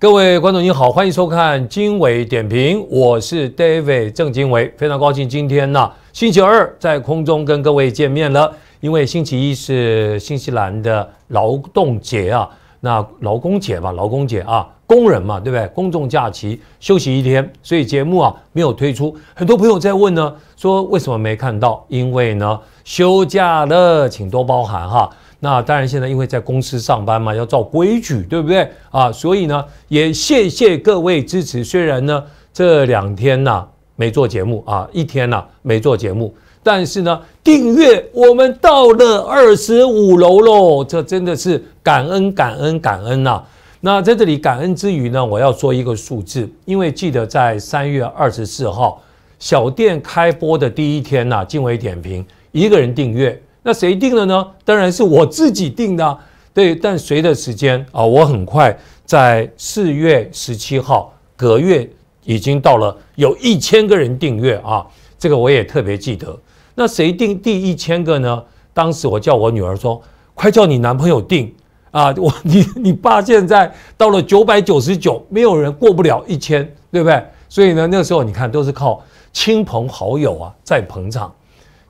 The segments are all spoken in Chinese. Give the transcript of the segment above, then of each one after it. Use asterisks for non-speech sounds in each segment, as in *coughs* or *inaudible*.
各位观众您好，欢迎收看《经纬点评》，我是 David 郑经纬，非常高兴今天呢星期二在空中跟各位见面了。因为星期一是新西兰的劳动节啊，那劳工节嘛，劳工节啊，工人嘛，对不对？公众假期休息一天，所以节目啊没有推出。很多朋友在问呢，说为什么没看到？因为呢休假了，请多包涵哈。那当然，现在因为在公司上班嘛，要照规矩，对不对啊？所以呢，也谢谢各位支持。虽然呢，这两天呢没做节目啊，一天呢没做节目，但是呢，订阅我们到了二十五楼喽，这真的是感恩、感恩、感恩呐！那在这里感恩之余呢，我要说一个数字，因为记得在三月二十四号小店开播的第一天呢，经纬点评一个人订阅。那谁定的呢？当然是我自己定的，对。但随着时间啊，我很快在四月十七号，隔月已经到了有一千个人订阅啊，这个我也特别记得。那谁定第一千个呢？当时我叫我女儿说：“快叫你男朋友定啊！” *laughs* 我你你爸现在到了九百九十九，没有人过不了一千，对不对？所以呢，那时候你看都是靠亲朋好友啊在捧场。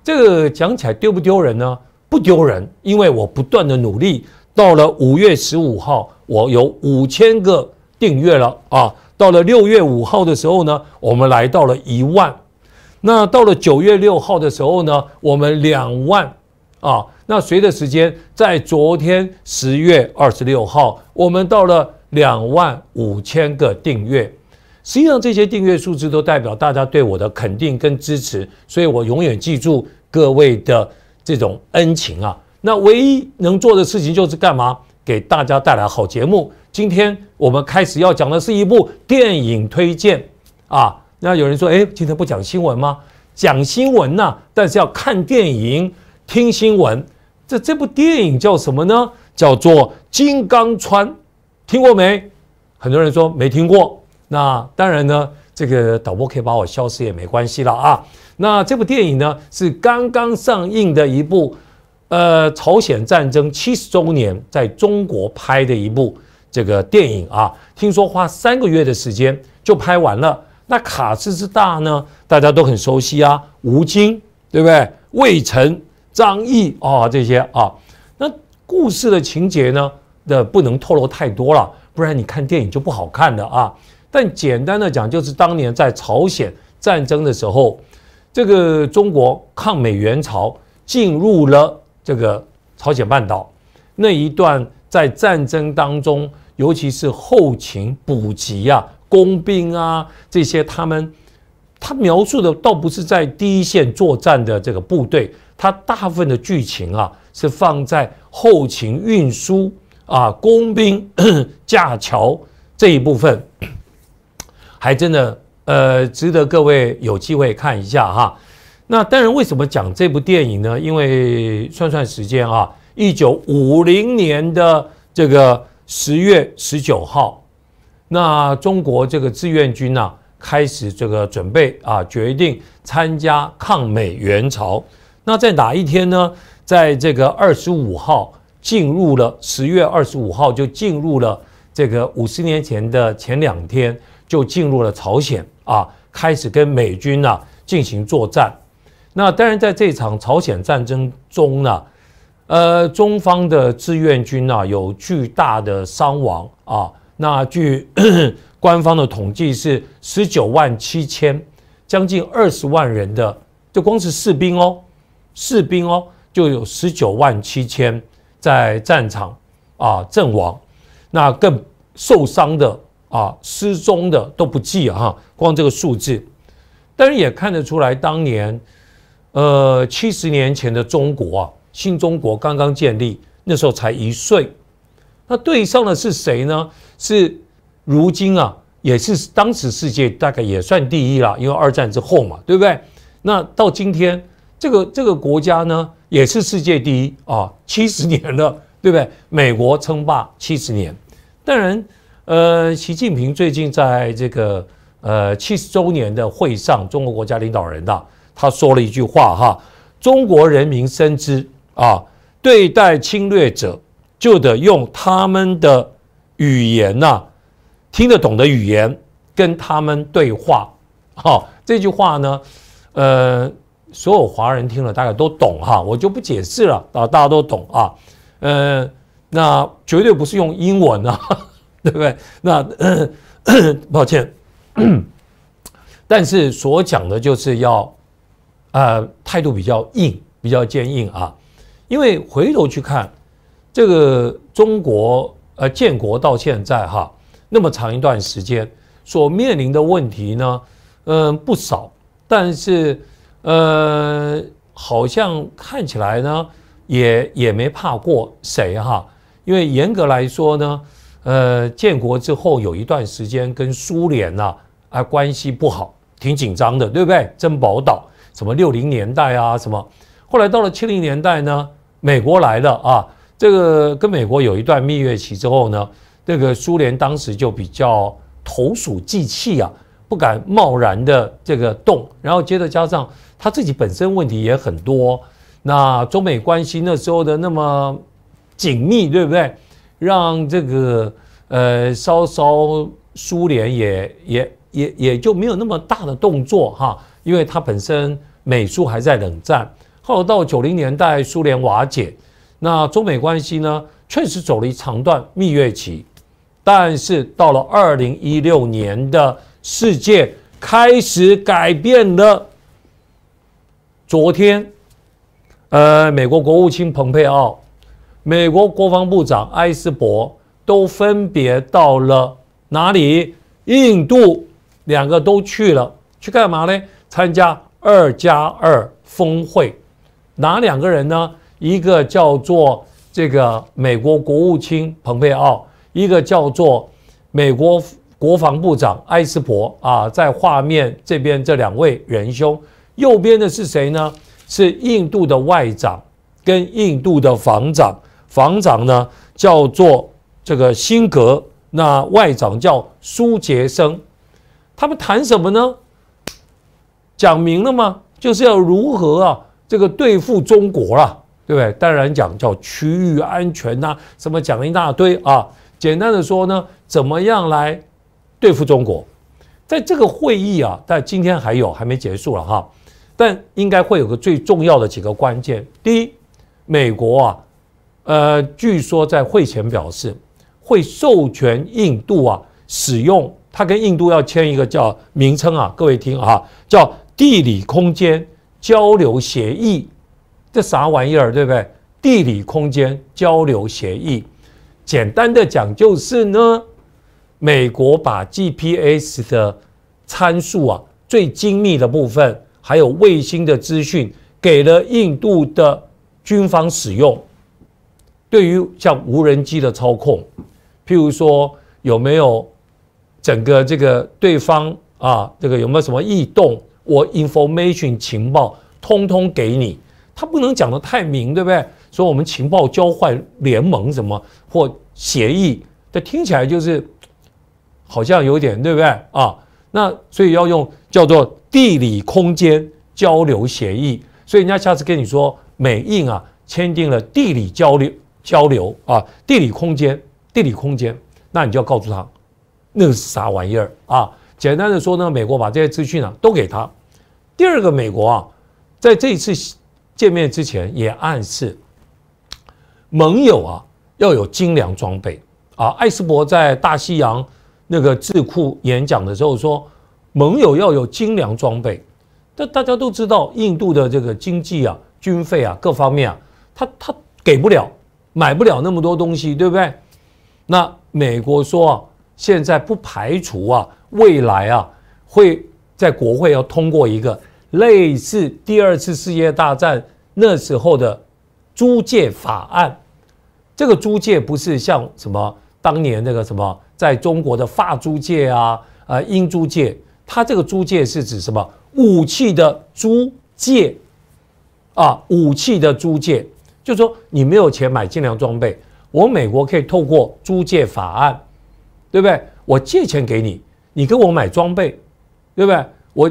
这个讲起来丢不丢人呢？不丢人，因为我不断的努力，到了五月十五号，我有五千个订阅了啊。到了六月五号的时候呢，我们来到了一万。那到了九月六号的时候呢，我们两万啊。那随着时间，在昨天十月二十六号，我们到了两万五千个订阅。实际上，这些订阅数字都代表大家对我的肯定跟支持，所以我永远记住。各位的这种恩情啊，那唯一能做的事情就是干嘛？给大家带来好节目。今天我们开始要讲的是一部电影推荐啊。那有人说，哎，今天不讲新闻吗？讲新闻呐，但是要看电影，听新闻。这这部电影叫什么呢？叫做《金刚川》，听过没？很多人说没听过。那当然呢。这个导播可以把我消失也没关系了啊。那这部电影呢，是刚刚上映的一部，呃，朝鲜战争七十周年在中国拍的一部这个电影啊。听说花三个月的时间就拍完了。那卡斯之大呢，大家都很熟悉啊，吴京对不对？魏晨、张译啊这些啊。那故事的情节呢，的不能透露太多了，不然你看电影就不好看的啊。但简单的讲，就是当年在朝鲜战争的时候，这个中国抗美援朝进入了这个朝鲜半岛那一段，在战争当中，尤其是后勤补给啊、工兵啊这些，他们他描述的倒不是在第一线作战的这个部队，他大部分的剧情啊是放在后勤运输啊、工兵 *clears throat* 架桥这一部分。还真的，呃，值得各位有机会看一下哈。那当然，为什么讲这部电影呢？因为算算时间啊，一九五零年的这个十月十九号，那中国这个志愿军呢，开始这个准备啊，决定参加抗美援朝。那在哪一天呢？在这个二十五号，进入了十月二十五号就进入了。这个五十年前的前两天就进入了朝鲜啊，开始跟美军呢进行作战。那当然，在这场朝鲜战争中呢，呃，中方的志愿军呢有巨大的伤亡啊。那据 *clears throat* 官方的统计是十九万七千，将近二十万人的，就光是士兵哦，士兵哦就有十九万七千在战场啊阵亡。那更受伤的啊，失踪的都不计啊，光这个数字，但是也看得出来，当年呃，七十年前的中国啊，新中国刚刚建立，那时候才一岁，那对上的是谁呢？是如今啊，也是当时世界大概也算第一啦，因为二战之后嘛，对不对？那到今天，这个这个国家呢，也是世界第一啊，七十年了。对不对？美国称霸七十年，当然，呃，习近平最近在这个呃七十周年的会上，中国国家领导人呐，他说了一句话哈：，中国人民深知啊，对待侵略者就得用他们的语言呐，听得懂的语言跟他们对话。好，这句话呢，呃，所有华人听了大概都懂哈，我就不解释了啊，大家都懂啊。呃，那绝对不是用英文啊，*laughs* 对不对？那 *coughs* 抱歉，*coughs* 但是所讲的就是要啊，态度比较硬，比较坚硬啊。因为回头去看这个中国呃建国到现在哈，那么长一段时间所面临的问题呢，嗯不少，但是呃，好像看起来呢。也也没怕过谁哈，因为严格来说呢，呃，建国之后有一段时间跟苏联呐啊关系不好，挺紧张的，对不对？珍宝岛什么六零年代啊什么，后来到了七零年代呢，美国来了啊，这个跟美国有一段蜜月期之后呢，这个苏联当时就比较投鼠忌器啊，不敢贸然的这个动，然后接着加上他自己本身问题也很多。那中美关系那时候的那么紧密，对不对？让这个呃稍稍苏联也也也也就没有那么大的动作哈，因为它本身美苏还在冷战。后来到九零年代，苏联瓦解，那中美关系呢，确实走了一长段蜜月期，但是到了二零一六年的世界开始改变了昨天。呃，美国国务卿蓬佩奥，美国国防部长埃斯珀都分别到了哪里？印度两个都去了，去干嘛呢？参加“二加二”峰会。哪两个人呢？一个叫做这个美国国务卿蓬佩奥，一个叫做美国国防部长埃斯珀啊，在画面这边这两位仁兄，右边的是谁呢？是印度的外长跟印度的防长，防长呢叫做这个辛格，那外长叫苏杰生，他们谈什么呢？讲明了吗？就是要如何啊这个对付中国啊，对不对？当然讲叫区域安全呐，什么讲了一大堆啊。简单的说呢，怎么样来对付中国？在这个会议啊，但今天还有还没结束了哈。但应该会有个最重要的几个关键。第一，美国啊，呃，据说在会前表示会授权印度啊使用它，跟印度要签一个叫名称啊，各位听啊，叫地理空间交流协议，这啥玩意儿，对不对？地理空间交流协议，简单的讲就是呢，美国把 GPS 的参数啊最精密的部分。还有卫星的资讯给了印度的军方使用，对于像无人机的操控，譬如说有没有整个这个对方啊，这个有没有什么异动？我 information 情报通通给你，他不能讲的太明，对不对？说我们情报交换联盟什么或协议，这听起来就是好像有点，对不对啊？那所以要用。叫做地理空间交流协议，所以人家下次跟你说美印啊签订了地理交流交流啊地理空间地理空间，那你就要告诉他那个是啥玩意儿啊？简单的说呢，美国把这些资讯啊都给他。第二个，美国啊在这一次见面之前也暗示盟友啊要有精良装备啊。艾斯伯在大西洋那个智库演讲的时候说。盟友要有精良装备，但大家都知道，印度的这个经济啊、军费啊、各方面啊，他他给不了，买不了那么多东西，对不对？那美国说啊，现在不排除啊，未来啊，会在国会要通过一个类似第二次世界大战那时候的租借法案。这个租借不是像什么当年那个什么在中国的法租界啊、呃英租界。它这个租借是指什么武器的租借，啊，武器的租借，就是说你没有钱买精良装备，我美国可以透过租借法案，对不对？我借钱给你，你给我买装备，对不对？我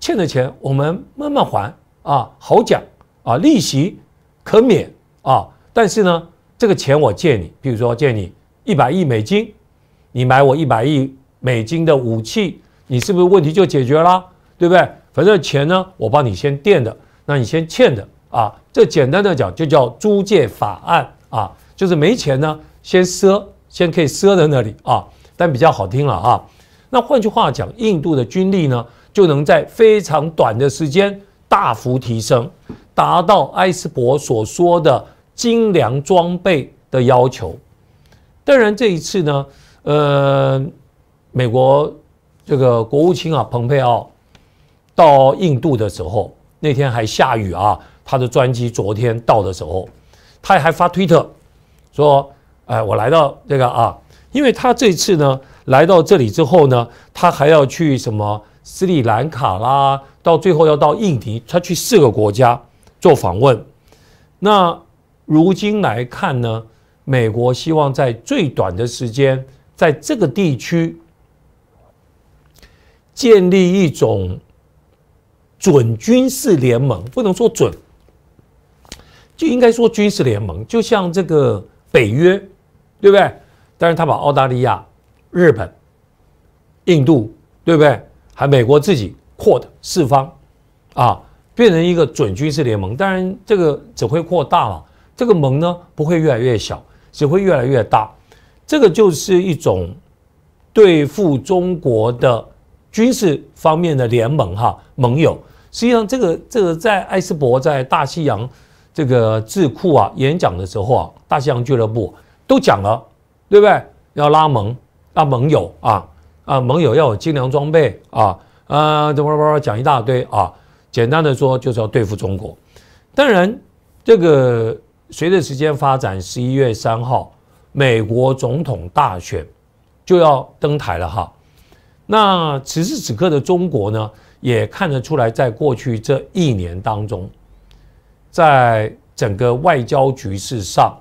欠的钱我们慢慢还啊，好讲啊，利息可免啊，但是呢，这个钱我借你，比如说借你一百亿美金，你买我一百亿美金的武器。你是不是问题就解决啦？对不对？反正钱呢，我帮你先垫的，那你先欠着啊。这简单的讲，就叫租借法案啊，就是没钱呢，先赊，先可以赊在那里啊。但比较好听了啊。那换句话讲，印度的军力呢，就能在非常短的时间大幅提升，达到埃斯伯所说的精良装备的要求。当然这一次呢，呃，美国。这个国务卿啊，蓬佩奥到印度的时候，那天还下雨啊。他的专机昨天到的时候，他还发推特说：“哎，我来到这个啊，因为他这次呢来到这里之后呢，他还要去什么斯里兰卡啦，到最后要到印尼，他去四个国家做访问。那如今来看呢，美国希望在最短的时间在这个地区。”建立一种准军事联盟，不能说准，就应该说军事联盟，就像这个北约，对不对？但是他把澳大利亚、日本、印度，对不对？还美国自己扩的四方，啊，变成一个准军事联盟。当然，这个只会扩大了，这个盟呢不会越来越小，只会越来越大。这个就是一种对付中国的。军事方面的联盟，哈盟友，实际上这个这个在艾斯伯在大西洋这个智库啊演讲的时候啊，大西洋俱乐部都讲了，对不对？要拉盟，拉盟友啊啊盟友要有精良装备啊，呃，叭叭叭讲一大堆啊。简单的说就是要对付中国。当然，这个随着时间发展，十一月三号美国总统大选就要登台了哈。那此时此刻的中国呢，也看得出来，在过去这一年当中，在整个外交局势上，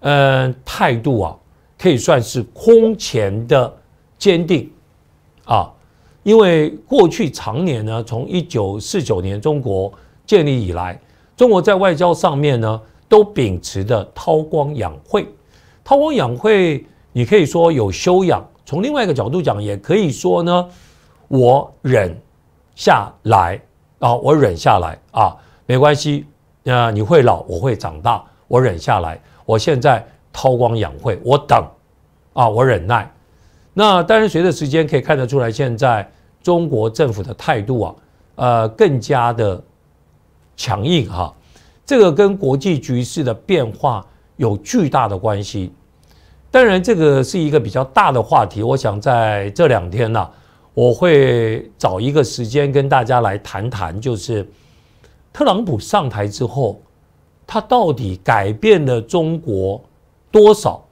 嗯，态度啊，可以算是空前的坚定啊，因为过去常年呢，从一九四九年中国建立以来，中国在外交上面呢，都秉持着韬光养晦，韬光养晦，你可以说有修养。从另外一个角度讲，也可以说呢，我忍下来啊，我忍下来啊，没关系，呃，你会老，我会长大，我忍下来，我现在韬光养晦，我等，啊，我忍耐。那但是随着时间可以看得出来，现在中国政府的态度啊，呃，更加的强硬哈，这个跟国际局势的变化有巨大的关系。当然，这个是一个比较大的话题。我想在这两天呢，我会找一个时间跟大家来谈谈，就是特朗普上台之后，他到底改变了中国多少？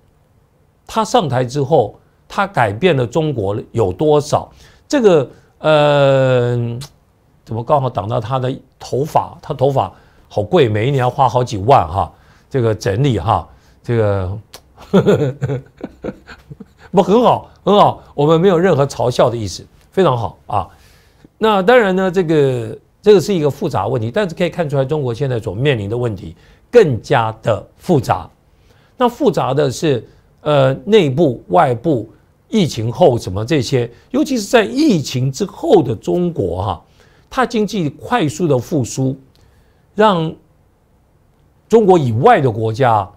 他上台之后，他改变了中国有多少？这个呃，怎么刚好挡到他的头发？他头发好贵，每一年要花好几万哈。这个整理哈，这个。呵呵呵呵呵呵，不很好，很好，我们没有任何嘲笑的意思，非常好啊。那当然呢，这个这个是一个复杂问题，但是可以看出来，中国现在所面临的问题更加的复杂。那复杂的是，呃，内部、外部，疫情后什么这些，尤其是在疫情之后的中国哈，它经济快速的复苏，让中国以外的国家，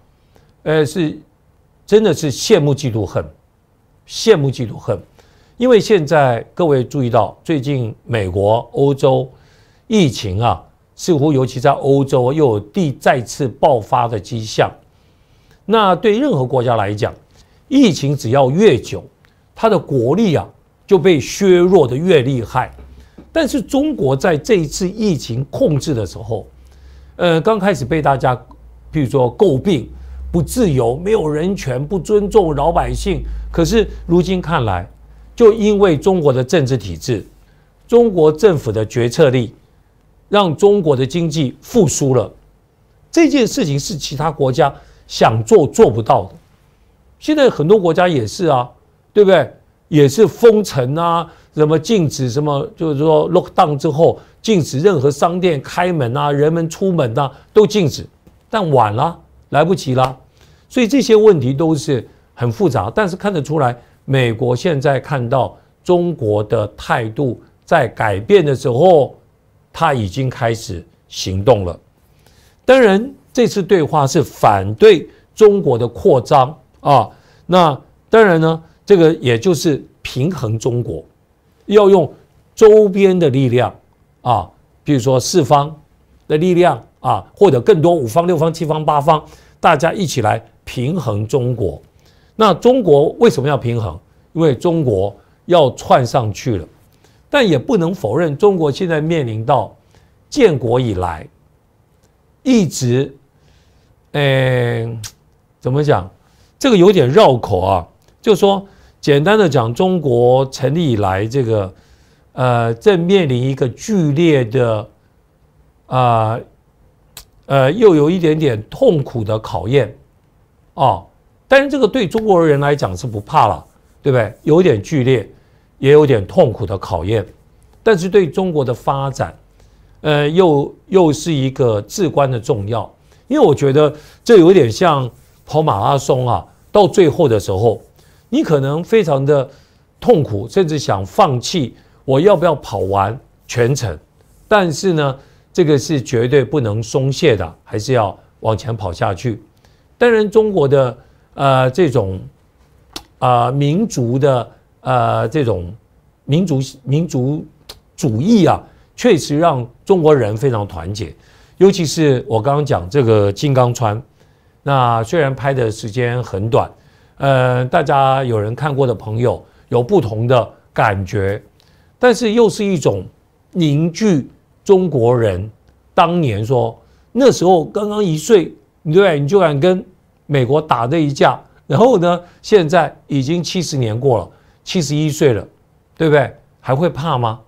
呃，是。真的是羡慕嫉妒恨，羡慕嫉妒恨，因为现在各位注意到，最近美国、欧洲疫情啊，似乎尤其在欧洲又有第再次爆发的迹象。那对任何国家来讲，疫情只要越久，它的国力啊就被削弱的越厉害。但是中国在这一次疫情控制的时候，呃，刚开始被大家，譬如说诟病。不自由，没有人权，不尊重老百姓。可是如今看来，就因为中国的政治体制，中国政府的决策力，让中国的经济复苏了。这件事情是其他国家想做做不到的。现在很多国家也是啊，对不对？也是封城啊，什么禁止什么，就是说 lock down 之后，禁止任何商店开门啊，人们出门啊都禁止。但晚了，来不及了。所以这些问题都是很复杂，但是看得出来，美国现在看到中国的态度在改变的时候，他已经开始行动了。当然，这次对话是反对中国的扩张啊。那当然呢，这个也就是平衡中国，要用周边的力量啊，比如说四方的力量啊，或者更多五方、六方、七方、八方，大家一起来。平衡中国，那中国为什么要平衡？因为中国要窜上去了，但也不能否认，中国现在面临到建国以来一直，嗯，怎么讲？这个有点绕口啊。就说简单的讲，中国成立以来，这个呃，正面临一个剧烈的啊，呃，又有一点点痛苦的考验。哦，但是这个对中国人来讲是不怕了，对不对？有点剧烈，也有点痛苦的考验，但是对中国的发展，呃，又又是一个至关的重要。因为我觉得这有点像跑马拉松啊，到最后的时候，你可能非常的痛苦，甚至想放弃，我要不要跑完全程？但是呢，这个是绝对不能松懈的，还是要往前跑下去。当然，中国的呃这种啊民族的呃这种民族民族主义啊，确实让中国人非常团结。尤其是我刚刚讲这个《金刚川》，那虽然拍的时间很短，呃，大家有人看过的朋友有不同的感觉，但是又是一种凝聚中国人。当年说那时候刚刚一岁，对，你就敢跟。美国打这一架，然后呢？现在已经七十年过了，七十一岁了，对不对？还会怕吗？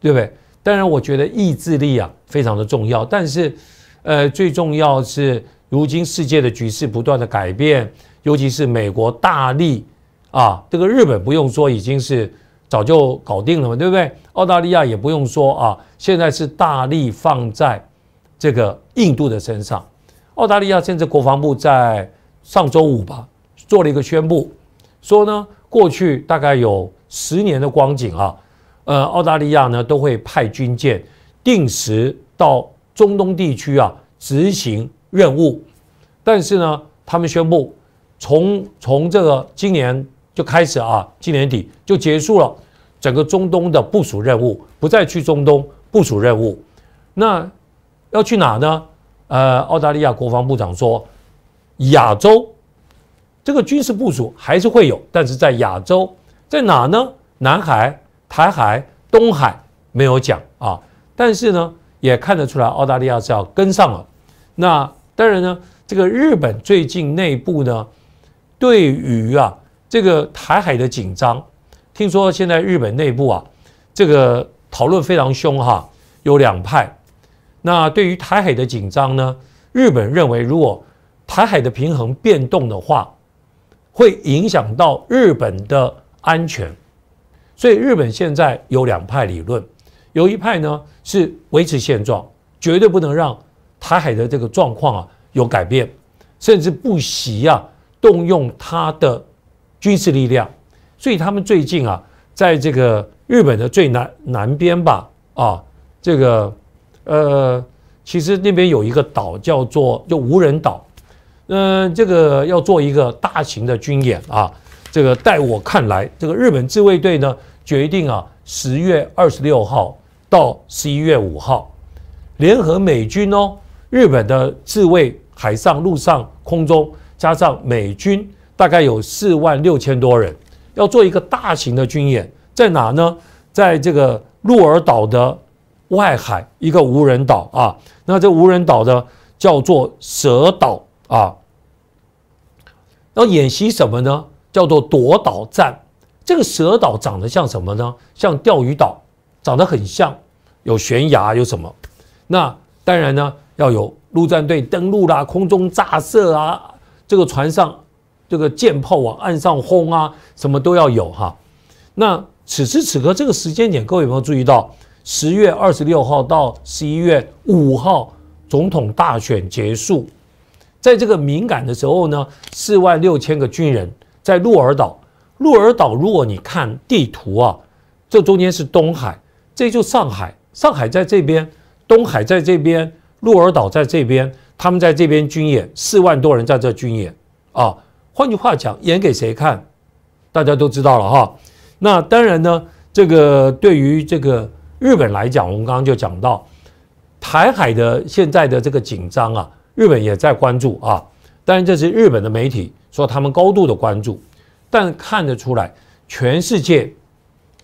对不对？当然，我觉得意志力啊非常的重要。但是，呃，最重要是如今世界的局势不断的改变，尤其是美国大力啊，这个日本不用说，已经是早就搞定了嘛，对不对？澳大利亚也不用说啊，现在是大力放在这个印度的身上。澳大利亚甚至国防部在。上周五吧，做了一个宣布，说呢，过去大概有十年的光景啊，呃，澳大利亚呢都会派军舰定时到中东地区啊执行任务，但是呢，他们宣布从从这个今年就开始啊，今年底就结束了整个中东的部署任务，不再去中东部署任务，那要去哪呢？呃，澳大利亚国防部长说。亚洲这个军事部署还是会有，但是在亚洲在哪呢？南海、台海、东海没有讲啊，但是呢，也看得出来澳大利亚是要跟上了。那当然呢，这个日本最近内部呢，对于啊这个台海的紧张，听说现在日本内部啊这个讨论非常凶哈，有两派。那对于台海的紧张呢，日本认为如果台海的平衡变动的话，会影响到日本的安全，所以日本现在有两派理论，有一派呢是维持现状，绝对不能让台海的这个状况啊有改变，甚至不惜啊动用它的军事力量，所以他们最近啊在这个日本的最南南边吧，啊这个呃其实那边有一个岛叫做就无人岛。嗯，这个要做一个大型的军演啊，这个在我看来，这个日本自卫队呢决定啊，十月二十六号到十一月五号，联合美军哦，日本的自卫海上、陆上、空中，加上美军，大概有四万六千多人，要做一个大型的军演，在哪呢？在这个鹿儿岛的外海一个无人岛啊，那这无人岛呢叫做蛇岛。啊，要演习什么呢？叫做夺岛战。这个蛇岛长得像什么呢？像钓鱼岛，长得很像，有悬崖，有什么？那当然呢，要有陆战队登陆啦，空中炸射啊，这个船上这个舰炮往岸上轰啊，什么都要有哈。那此时此刻这个时间点，各位有没有注意到？十月二十六号到十一月五号，总统大选结束。在这个敏感的时候呢，四万六千个军人在鹿儿岛。鹿儿岛，如果你看地图啊，这中间是东海，这就上海，上海在这边，东海在这边，鹿儿岛在这边，他们在这边军演，四万多人在这军演啊。换句话讲，演给谁看？大家都知道了哈。那当然呢，这个对于这个日本来讲，我们刚刚就讲到台海的现在的这个紧张啊。日本也在关注啊，但是这是日本的媒体说他们高度的关注，但看得出来，全世界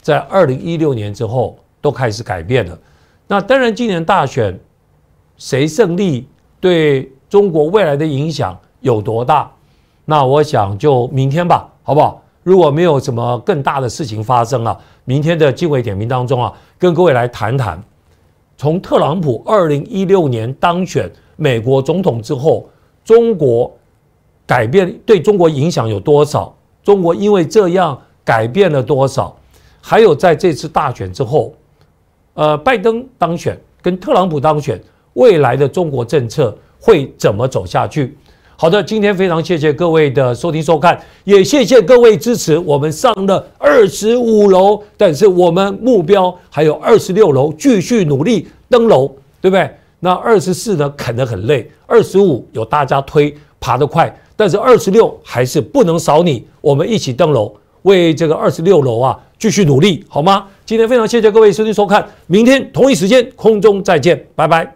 在二零一六年之后都开始改变了。那当然，今年大选谁胜利对中国未来的影响有多大？那我想就明天吧，好不好？如果没有什么更大的事情发生了，明天的经纬点名当中啊，跟各位来谈谈，从特朗普二零一六年当选。美国总统之后，中国改变对中国影响有多少？中国因为这样改变了多少？还有在这次大选之后，呃，拜登当选跟特朗普当选，未来的中国政策会怎么走下去？好的，今天非常谢谢各位的收听收看，也谢谢各位支持，我们上了二十五楼，但是我们目标还有二十六楼，继续努力登楼，对不对？那二十四呢？啃得很累。二十五有大家推，爬得快。但是二十六还是不能少你，我们一起登楼，为这个二十六楼啊，继续努力，好吗？今天非常谢谢各位收听收看，明天同一时间空中再见，拜拜。